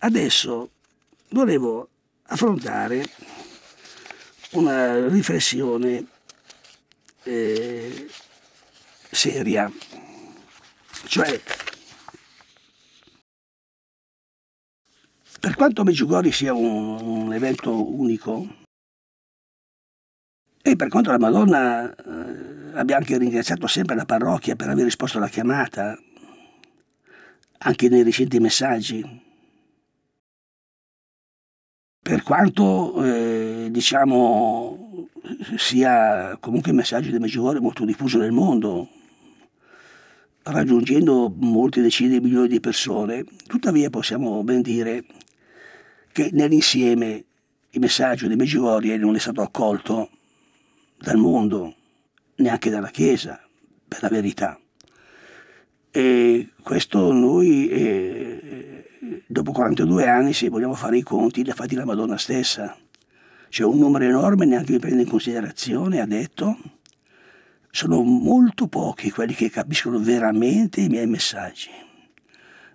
Adesso volevo affrontare una riflessione eh, seria, cioè per quanto Meggiugori sia un, un, evento unico e per quanto la Madonna eh, abbia anche ringraziato sempre la parrocchia per aver risposto alla chiamata, anche nei recenti messaggi, per quanto eh, diciamo, sia comunque il messaggio di Meggiore molto diffuso nel mondo, raggiungendo molte decine di milioni di persone, tuttavia possiamo ben dire che nell'insieme il messaggio di Meggiore non è stato accolto dal mondo, neanche dalla Chiesa, per la verità. E questo noi eh, dopo 42 anni, se vogliamo fare i conti, li ha fatti la Madonna stessa. C'è un numero enorme, neanche li prende in considerazione, ha detto. Sono molto pochi quelli che capiscono veramente i miei messaggi.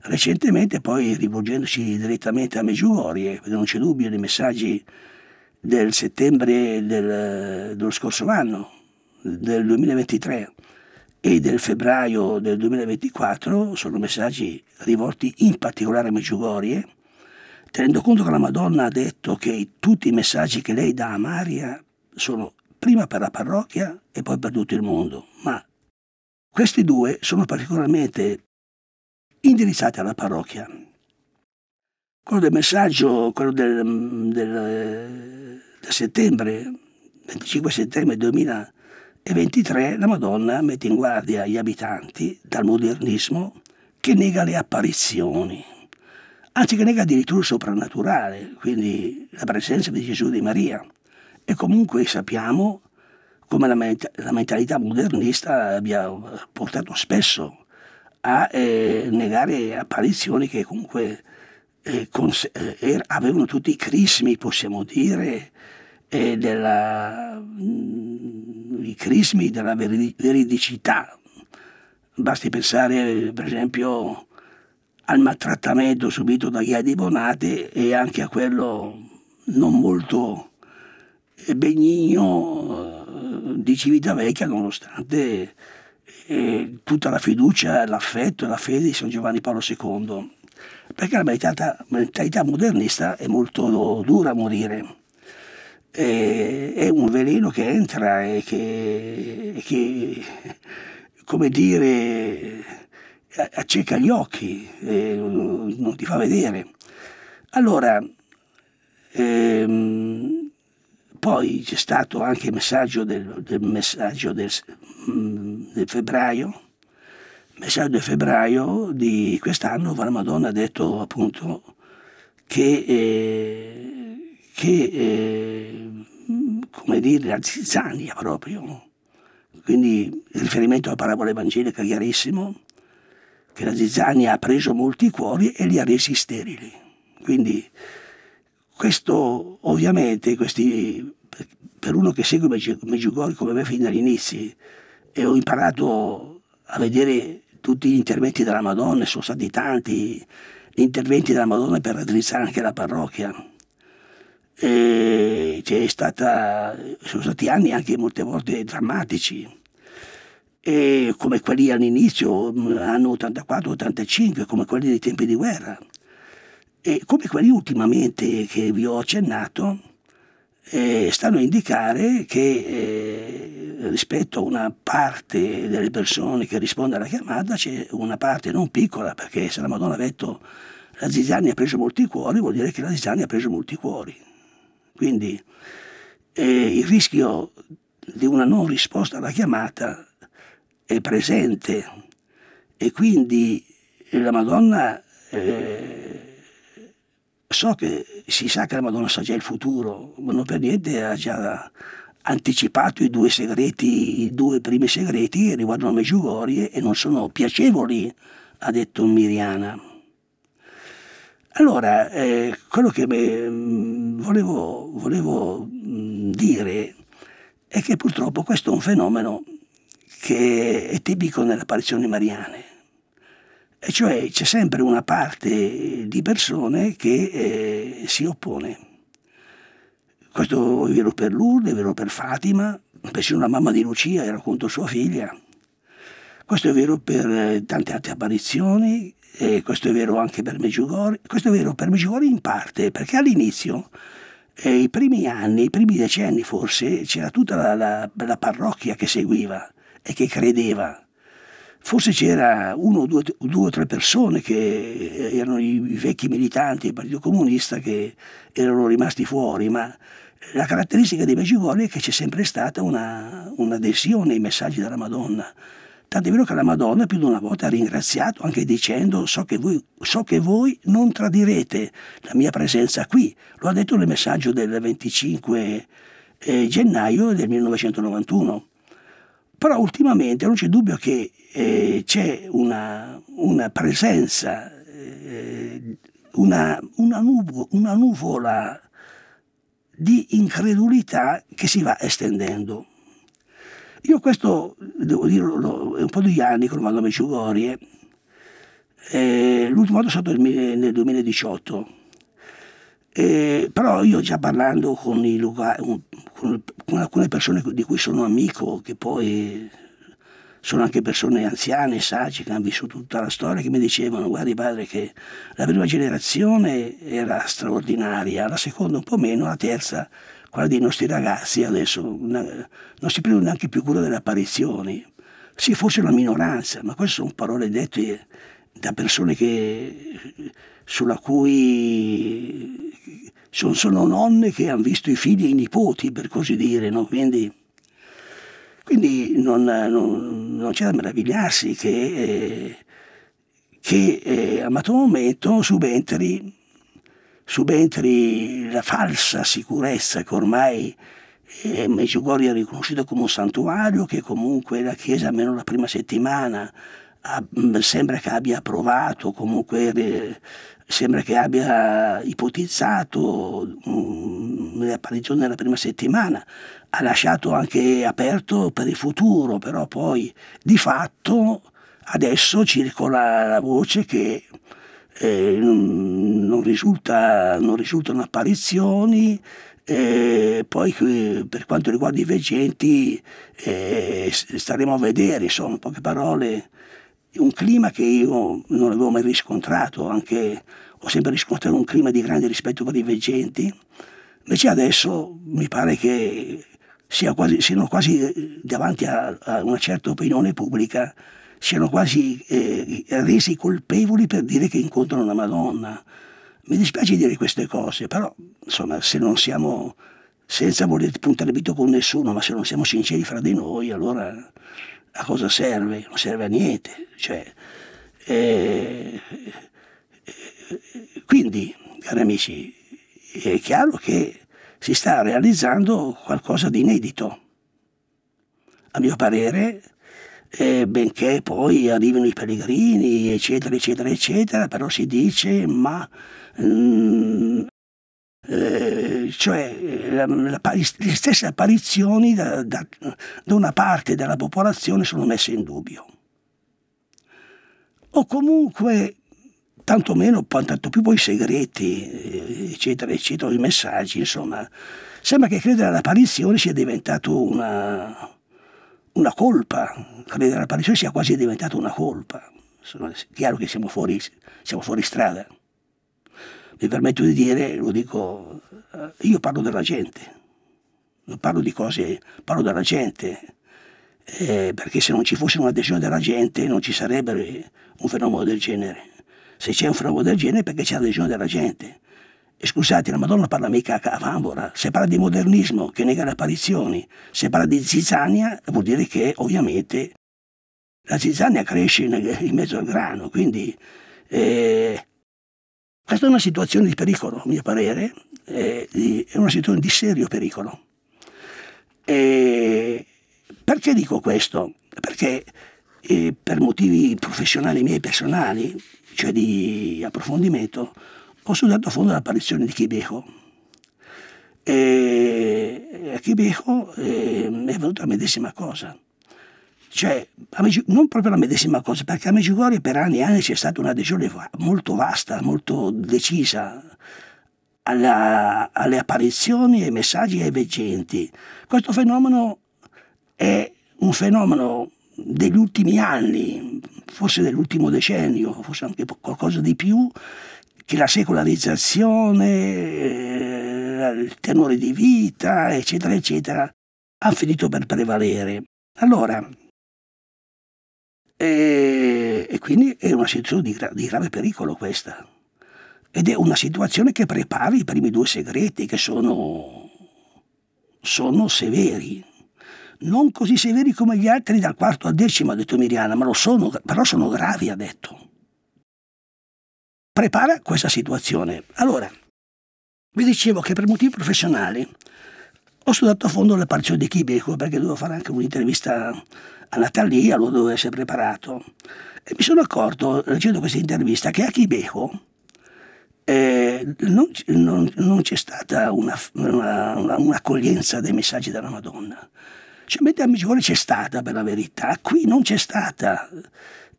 Recentemente, poi, rivolgendoci direttamente a Meggiugorie, non c'è dubbio, dei messaggi del settembre del, dello scorso anno, del 2023, e del febbraio del 2024 sono messaggi rivolti in particolare a Meggiugorie, tenendo conto che la Madonna ha detto che tutti i messaggi che lei dà a Maria sono prima per la parrocchia e poi per tutto il mondo, ma questi due sono particolarmente indirizzati alla parrocchia. Quello del messaggio, quello del, del, del settembre, 25 settembre 2000 e 23 la Madonna mette in guardia gli abitanti dal modernismo che nega le apparizioni, anzi che nega addirittura il soprannaturale, quindi la presenza di Gesù e di Maria. E comunque sappiamo come la, ment la mentalità modernista abbia portato spesso a eh, negare apparizioni che comunque eh, eh, er-, avevano tutti i crismi, possiamo dire, eh, della, mh, i crismi della veridicità. Basti pensare, per esempio, al maltrattamento subito da Ghiadi Bonate e anche a quello non molto eh, benigno eh, di Civitavecchia, nonostante eh, tutta la fiducia, l'affetto e la fede di San Giovanni Paolo II, perché la mentalità, mentalità modernista è molto dura a morire eh, è un veleno che entra e che, che come dire, acceca gli occhi, eh, non ti fa vedere. Allora, ehm, poi c'è stato anche il messaggio del, del messaggio del, mm, del febbraio, messaggio del febbraio di quest'anno, la Madonna ha detto appunto che eh, che, eh, come dire, la zizzania proprio. Quindi il riferimento alla parabola evangelica è chiarissimo, che la zizzania ha preso molti cuori e li ha resi sterili. Quindi questo, ovviamente, questi, per uno che segue Meggiugori come me fin dall'inizio, e ho imparato a vedere tutti gli interventi della Madonna, sono stati tanti, gli interventi della Madonna per raddrizzare anche la parrocchia e c'è stata, sono stati anni anche molte volte drammatici. E come quelli all'inizio, anno 84-85, come quelli dei tempi di guerra, e come quelli ultimamente che vi ho accennato, eh, stanno a indicare che eh, rispetto a una parte delle persone che risponde alla chiamata c'è una parte non piccola, perché se la Madonna ha detto la Zizani ha preso molti cuori, vuol dire che la Zizani ha preso molti cuori. Quindi eh, il rischio di una non risposta alla chiamata è presente e quindi la Madonna, eh, so che si sa che la Madonna sa già il futuro, ma non per niente ha già anticipato i due segreti, i due primi segreti che riguardano Meggiugorie e non sono piacevoli, ha detto Miriana. Allora, eh, quello che me, volevo, volevo mm, dire è che purtroppo questo è un fenomeno che è tipico nelle apparizioni mariane. E cioè c'è sempre una parte di persone che eh, si oppone. Questo è vero per Lourdes, è vero per Fatima, persino la mamma di Lucia era contro sua figlia. Questo è vero per eh, tante altre apparizioni e questo è vero anche per Meggiugorje, questo è vero per Meggiugorje in parte, perché all'inizio, eh, i primi anni, i primi decenni forse, c'era tutta la, la, la parrocchia che seguiva e che credeva forse c'era uno, due, due o tre persone che eh, erano i vecchi militanti del Partito Comunista che erano rimasti fuori, ma la caratteristica di Meggiugorje è che c'è sempre stata una, un'adesione ai messaggi della Madonna. Tant'è vero che la Madonna più di una volta ha ringraziato anche dicendo so che, voi, so che voi non tradirete la mia presenza qui. Lo ha detto nel messaggio del 25 eh, gennaio del 1991. Però ultimamente non c'è dubbio che eh, c'è una, una presenza, eh, una, una, nuvo, una nuvola di incredulità che si va estendendo. Io questo, devo dirlo, è un po' di anni che lo vado a Meciugorie, eh, l'ultimo anno è stato nel 2018, e, eh, però io già parlando con, i lugar, con, con alcune persone di cui sono amico, che poi sono anche persone anziane, sagge, che hanno vissuto tutta la storia, che mi dicevano, guardi padre, che la prima generazione era straordinaria, la seconda un po' meno, la terza quella dei nostri ragazzi adesso non si prende neanche più cura delle apparizioni. Sì, forse una minoranza, ma queste sono parole dette da persone che, sulla cui sono, sono nonne che hanno visto i figli e i nipoti, per così dire, no? quindi, quindi, non, non, non c'è da meravigliarsi che, eh, che eh, a un momento subentri subentri la falsa sicurezza che ormai eh, Meggiugorio è riconosciuto come un santuario che comunque la Chiesa almeno la prima settimana sembra che abbia provato, comunque sembra che abbia ipotizzato um, mm, l'apparizione della prima settimana, ha lasciato anche aperto per il futuro, però poi di fatto adesso circola la voce che eh, non, risulta, non, risultano apparizioni. Eh, poi per quanto riguarda i veggenti eh, staremo a vedere, insomma, in poche parole, un clima che io non avevo mai riscontrato, anche ho sempre riscontrato un clima di grande rispetto per i veggenti, invece adesso mi pare che sia quasi, siano quasi eh, davanti a, a una certa opinione pubblica siano quasi eh, resi colpevoli per dire che incontrano la Madonna. Mi dispiace dire queste cose, però insomma, se non siamo, senza voler puntare il dito con nessuno, ma se non siamo sinceri fra di noi, allora a cosa serve? Non serve a niente. Cioè, eh, eh, quindi, cari amici, è chiaro che si sta realizzando qualcosa di inedito. A mio parere, eh, benché poi arrivino i pellegrini, eccetera, eccetera, eccetera, però si dice ma... Mm, eh, cioè la, la, le stesse apparizioni da, da, da una parte della popolazione sono messe in dubbio. O comunque tanto meno, tanto più poi i segreti, eccetera, eccetera, i messaggi, insomma. Sembra che credere all'apparizione sia diventato una, una colpa, credere all'apparizione sia quasi diventata una colpa. Sono, è chiaro che siamo fuori, siamo fuori strada. Mi permetto di dire, lo dico, eh, io parlo della gente, non parlo di cose, parlo della gente, eh, perché se non ci fosse un'adesione della gente non ci sarebbe un fenomeno del genere. Se c'è un fenomeno del genere è perché c'è l'adesione della gente. E scusate, la Madonna parla mica a vanvora, se parla di modernismo che nega le apparizioni, se parla di zizzania vuol dire che ovviamente la zizzania cresce in, in mezzo al grano, quindi eh, questa è una situazione di pericolo, a mio parere, eh, di, è una situazione di serio pericolo. E perché dico questo? Perché eh, per motivi professionali miei personali, cioè di approfondimento, ho studiato a fondo l'apparizione di Chibeco. E a Chibeco è venuta la medesima cosa. Cioè, non proprio la medesima cosa, perché a Meggiugorie per anni e anni c'è stata un'adesione molto vasta, molto decisa, alla, alle apparizioni, ai messaggi e ai veggenti. Questo fenomeno è un fenomeno degli ultimi anni, forse dell'ultimo decennio, forse anche qualcosa di più, che la secolarizzazione, eh, il tenore di vita, eccetera, eccetera, ha finito per prevalere. Allora, e, eh, e quindi è una situazione di, gra di grave pericolo questa. Ed è una situazione che prepara i primi due segreti che sono, sono severi non così severi come gli altri dal quarto al decimo, ha detto Miriana, ma lo sono, però sono gravi, ha detto prepara questa situazione. Allora, vi dicevo che per motivi professionali ho studiato a fondo la partizione di Chibeco perché dovevo fare anche un'intervista a Natalia, lo dovevo essere preparato. E mi sono accorto, leggendo questa intervista, che a Chibeco eh, non, non, non c'è stata un'accoglienza dei messaggi della Madonna. Cioè, mentre a Micione c'è stata, per la verità, qui non c'è stata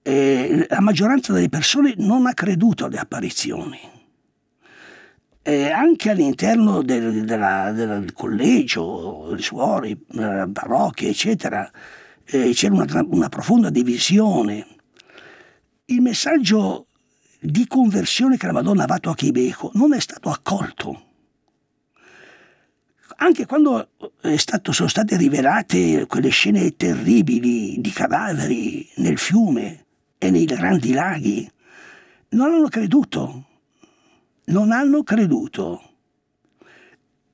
eh, la maggioranza delle persone non ha creduto alle apparizioni. Eh, anche all'interno del, del, collegio, suori, parrocchie, eccetera, eh, c'era una, una profonda divisione. Il messaggio di conversione che la Madonna ha dato a Chibeco non è stato accolto. Anche quando eh, stato, sono state rivelate quelle scene terribili di cadaveri nel fiume, e nei grandi laghi. Non hanno creduto, non hanno creduto.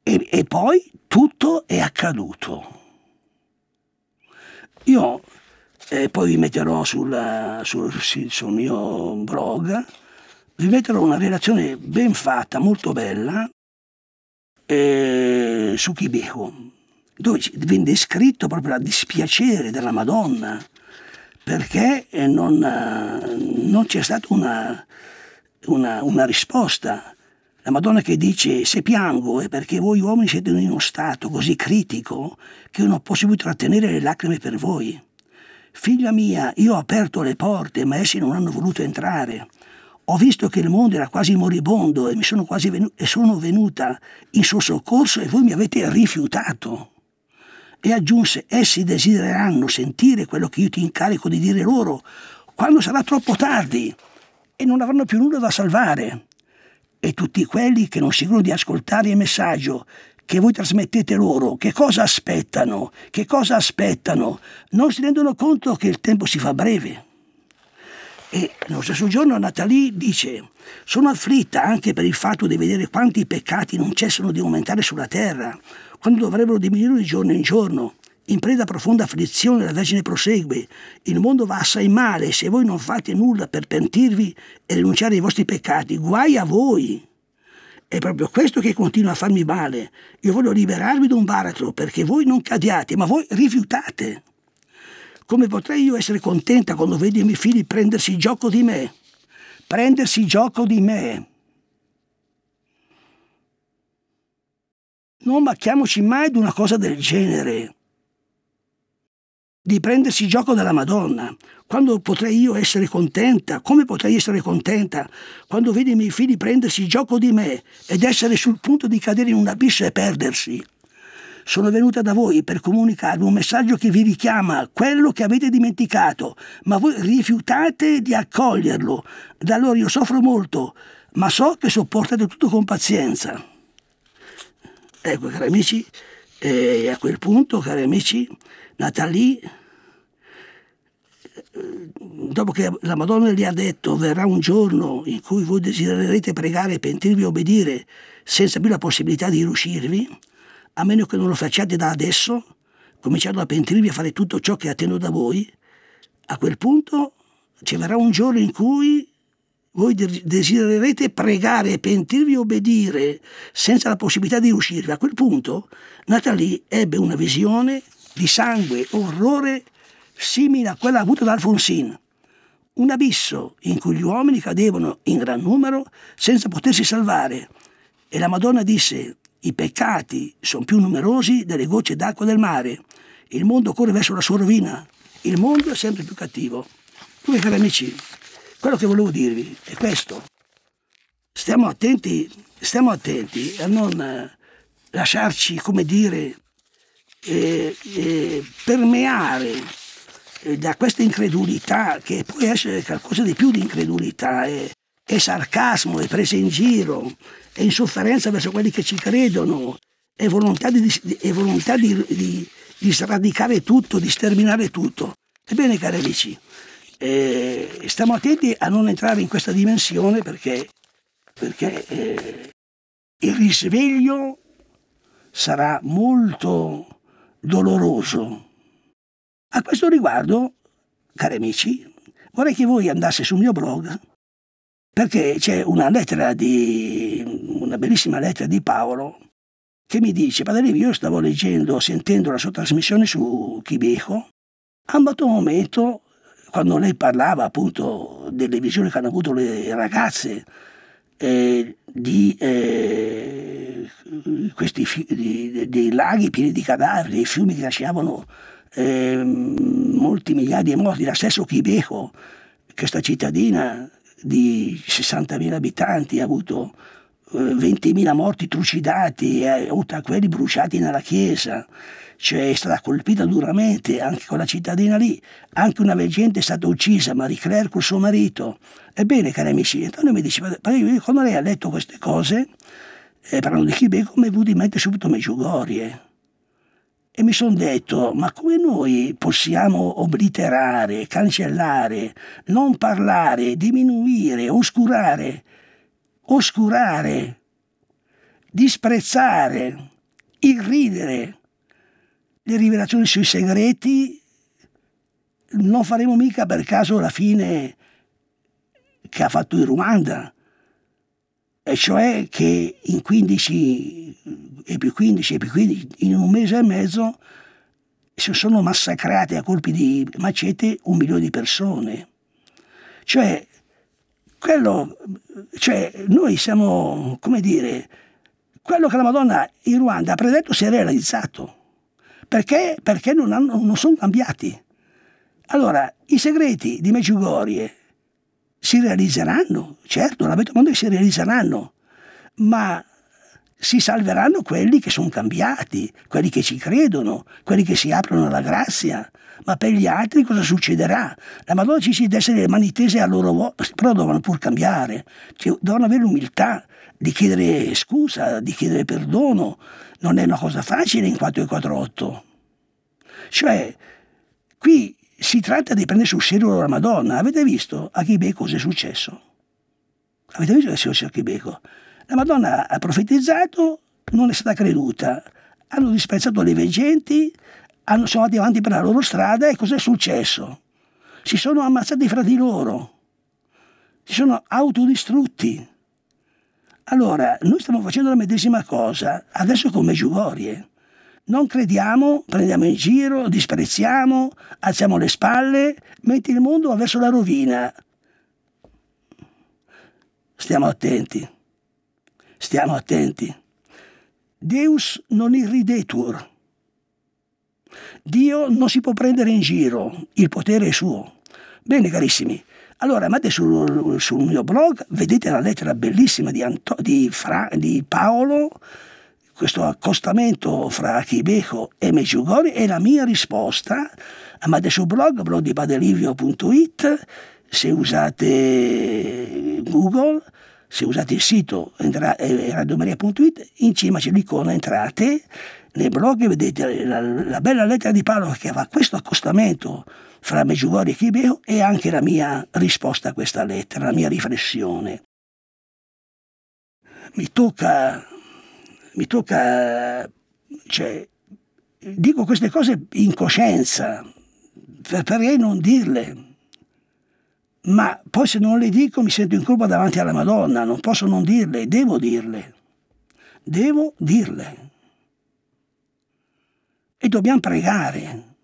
E, e poi tutto è accaduto. Io eh, poi vi metterò sulla, sul, sul mio blog, vi metterò una relazione ben fatta, molto bella, eh, su Kibeho, dove viene descritto proprio la dispiacere della Madonna perché eh, non, eh, non c'è stata una, una, una risposta. La Madonna che dice se piango è perché voi uomini siete in uno stato così critico che io non posso più trattenere le lacrime per voi. Figlia mia, io ho aperto le porte, ma essi non hanno voluto entrare. Ho visto che il mondo era quasi moribondo e, mi sono, quasi venu- e sono venuta in suo soccorso e voi mi avete rifiutato e aggiunse, essi desidereranno sentire quello che io ti incarico di dire loro, quando sarà troppo tardi e non avranno più nulla da salvare. E tutti quelli che non seguono di ascoltare il messaggio che voi trasmettete loro, che cosa aspettano, che cosa aspettano, non si rendono conto che il tempo si fa breve. E nello stesso giorno Nathalie dice: Sono afflitta anche per il fatto di vedere quanti peccati non cessano di aumentare sulla terra, quando dovrebbero diminuire di giorno in giorno. In preda a profonda afflizione, la Vergine prosegue: Il mondo va assai male se voi non fate nulla per pentirvi e rinunciare ai vostri peccati. Guai a voi! È proprio questo che continua a farmi male. Io voglio liberarvi da un baratro perché voi non cadiate, ma voi rifiutate. Come potrei io essere contenta quando vedo i miei figli prendersi gioco di me? Prendersi gioco di me. Non macchiamoci mai di una cosa del genere. Di prendersi gioco della Madonna. Quando potrei io essere contenta? Come potrei essere contenta quando vedo i miei figli prendersi gioco di me ed essere sul punto di cadere in un abisso e perdersi? Sono venuta da voi per comunicarvi un messaggio che vi richiama quello che avete dimenticato, ma voi rifiutate di accoglierlo. Da allora io soffro molto, ma so che sopportate tutto con pazienza. Ecco, cari amici, e a quel punto, cari amici, Natalie, eh, dopo che la Madonna gli ha detto verrà un giorno in cui voi desidererete pregare, pentirvi e obbedire senza più la possibilità di riuscirvi, a meno che non lo facciate da adesso, cominciando a pentirvi a fare tutto ciò che attendo da voi, a quel punto ci verrà un giorno in cui voi desidererete pregare, pentirvi obbedire senza la possibilità di uscirvi. A quel punto Nathalie ebbe una visione di sangue, orrore, simile a quella avuta da Alfonsin. Un abisso in cui gli uomini cadevano in gran numero senza potersi salvare. E la Madonna disse, i peccati sono più numerosi delle gocce d'acqua del mare. Il mondo corre verso la sua rovina. Il mondo è sempre più cattivo. Come cari amici, quello che volevo dirvi è questo. Stiamo attenti, stiamo attenti a non eh, lasciarci, come dire, eh, eh, permeare eh, da questa incredulità, che può essere qualcosa di più di incredulità, è eh, sarcasmo, è presa in giro, e insofferenza verso quelli che ci credono, e volontà, di, e volontà di, di, di, sradicare tutto, di sterminare tutto. Ebbene, cari amici, eh, stiamo attenti a non entrare in questa dimensione perché, perché eh, il risveglio sarà molto doloroso. A questo riguardo, cari amici, vorrei che voi andasse sul mio blog perché c'è una lettera di, una bellissima lettera di Paolo che mi dice, Padre Livio, io stavo leggendo, sentendo la sua trasmissione su Chibeco, a un dato certo momento, quando lei parlava appunto delle visioni che hanno avuto le ragazze, eh, di eh, questi di, dei laghi pieni di cadaveri, dei fiumi che lasciavano eh, molti migliaia di morti, la stessa Chibeco, questa cittadina di 60.000 abitanti, ha avuto 20.000 eh, morti trucidati, ha eh, avuto quelli bruciati nella chiesa, cioè è stata colpita duramente anche quella cittadina lì, anche una veggente è stata uccisa, Marie Claire col suo marito. Ebbene, cari amici, Antonio mi diceva, quando lei ha letto queste cose, eh, parlando di Quebec, mi è venuto in mente subito Meggiugorie e mi sono detto, ma come noi possiamo obliterare, cancellare, non parlare, diminuire, oscurare, oscurare, disprezzare, irridere le rivelazioni sui segreti? Non faremo mica per caso la fine che ha fatto il Ruanda, e cioè che in 15 e più 15 e più 15 in un mese e mezzo si sono massacrate a colpi di macete un milione di persone. Cioè, quello, cioè noi siamo, come dire, quello che la Madonna in Ruanda ha predetto si è realizzato. Perché? Perché non, hanno, non sono cambiati. Allora, i segreti di Meggiugorie si realizzeranno, certo, la vedo mondo che si realizzeranno, ma si salveranno quelli che sono cambiati, quelli che ci credono, quelli che si aprono alla grazia. Ma per gli altri cosa succederà? La Madonna ci dice deve essere le mani tese a loro volta, però dovranno pur cambiare, cioè, devono avere l'umiltà di chiedere scusa, di chiedere perdono. Non è una cosa facile in e 448. Cioè, qui si tratta di prendere sul serio la Madonna. Avete visto a Chibeco cosa è successo? Avete visto che è successo a Chibeco? La Madonna ha profetizzato, non è stata creduta. Hanno disprezzato le veggenti, hanno, sono andati avanti per la loro strada e cos'è successo? Si sono ammazzati fra di loro, si sono autodistrutti. Allora, noi stiamo facendo la medesima cosa, adesso come Giugorie non crediamo, prendiamo in giro, disprezziamo, alziamo le spalle, metti il mondo verso la rovina. Stiamo attenti, stiamo attenti. Deus non irridetur. Dio non si può prendere in giro, il potere è suo. Bene carissimi, allora andate sul, sul mio blog, vedete la lettera bellissima di, Anto di, Fra di Paolo questo accostamento fra Chibeco e Meggiugori è la mia risposta. Amate sul blog blog di badelivio.it, se usate Google, se usate il sito eh, radiomaria.it, in cima c'è l'icona entrate nei blog e vedete la, la, bella lettera di Paolo che fa questo accostamento fra Meggiugori e Chibeco e anche la mia risposta a questa lettera, la mia riflessione. Mi tocca mi tocca, cioè, dico queste cose in coscienza, preferirei non dirle, ma poi se non le dico mi sento in colpa davanti alla Madonna, non posso non dirle, devo dirle, devo dirle. E dobbiamo pregare,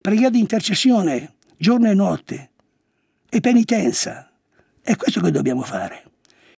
preghiera di intercessione, giorno e notte, e penitenza. È questo che dobbiamo fare.